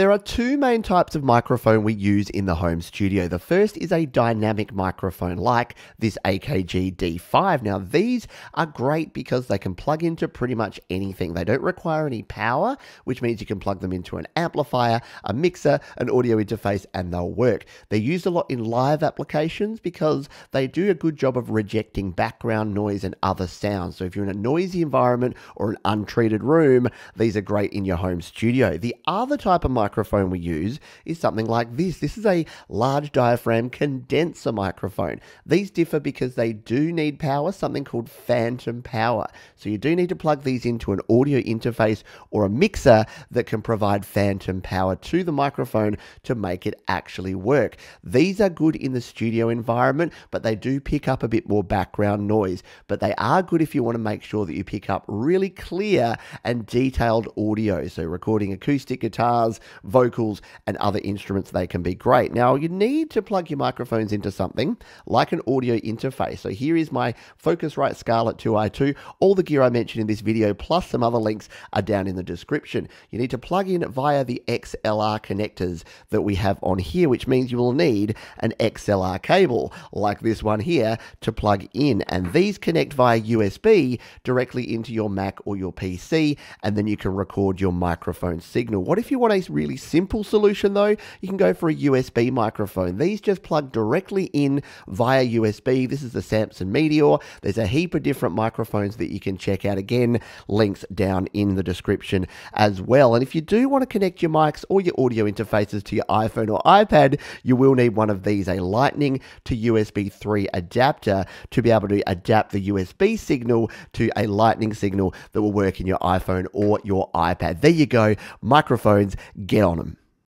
There are two main types of microphone we use in the home studio. The first is a dynamic microphone like this AKG D5. Now, these are great because they can plug into pretty much anything. They don't require any power, which means you can plug them into an amplifier, a mixer, an audio interface, and they'll work. They're used a lot in live applications because they do a good job of rejecting background noise and other sounds. So, if you're in a noisy environment or an untreated room, these are great in your home studio. The other type of microphone microphone we use is something like this. This is a large diaphragm condenser microphone. These differ because they do need power, something called phantom power. So you do need to plug these into an audio interface or a mixer that can provide phantom power to the microphone to make it actually work. These are good in the studio environment, but they do pick up a bit more background noise. But they are good if you want to make sure that you pick up really clear and detailed audio. So recording acoustic guitars, vocals, and other instruments, they can be great. Now, you need to plug your microphones into something like an audio interface. So here is my Focusrite Scarlett 2i2. All the gear I mentioned in this video, plus some other links, are down in the description. You need to plug in via the XLR connectors that we have on here, which means you will need an XLR cable like this one here to plug in. And these connect via USB directly into your Mac or your PC, and then you can record your microphone signal. What if you want a really simple solution, though, you can go for a USB microphone. These just plug directly in via USB. This is the Samson Meteor. There's a heap of different microphones that you can check out. Again, links down in the description as well. And if you do want to connect your mics or your audio interfaces to your iPhone or iPad, you will need one of these, a Lightning to USB 3 adapter to be able to adapt the USB signal to a Lightning signal that will work in your iPhone or your iPad. There you go, microphones, get on them.